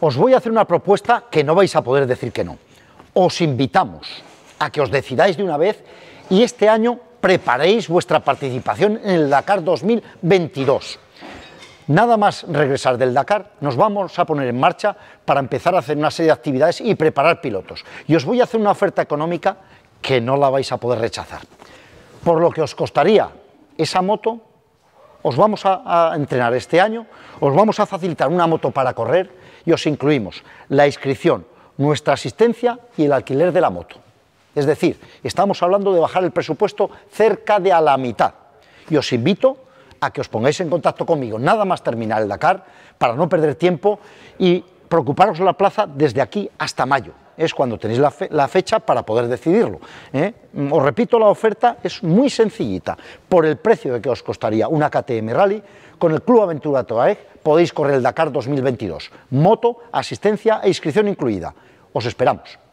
os voy a hacer una propuesta que no vais a poder decir que no. Os invitamos a que os decidáis de una vez y este año preparéis vuestra participación en el Dakar 2022. Nada más regresar del Dakar, nos vamos a poner en marcha para empezar a hacer una serie de actividades y preparar pilotos. Y os voy a hacer una oferta económica que no la vais a poder rechazar. Por lo que os costaría esa moto, os vamos a, entrenar este año, os vamos a facilitar una moto para correr y os incluimos la inscripción, nuestra asistencia y el alquiler de la moto. Es decir, estamos hablando de bajar el presupuesto cerca de a la mitad. Y os invito a que os pongáis en contacto conmigo, nada más terminar el Dakar, para no perder tiempo y preocuparos la plaza desde aquí hasta mayo. Es cuando tenéis la, fecha para poder decidirlo. ¿eh? Mm, os repito, la oferta es muy sencillita. Por el precio de que os costaría una KTM Rally, con el Club Aventura Toaeg podéis correr el Dakar 2022. Moto, asistencia e inscripción incluida. Os esperamos.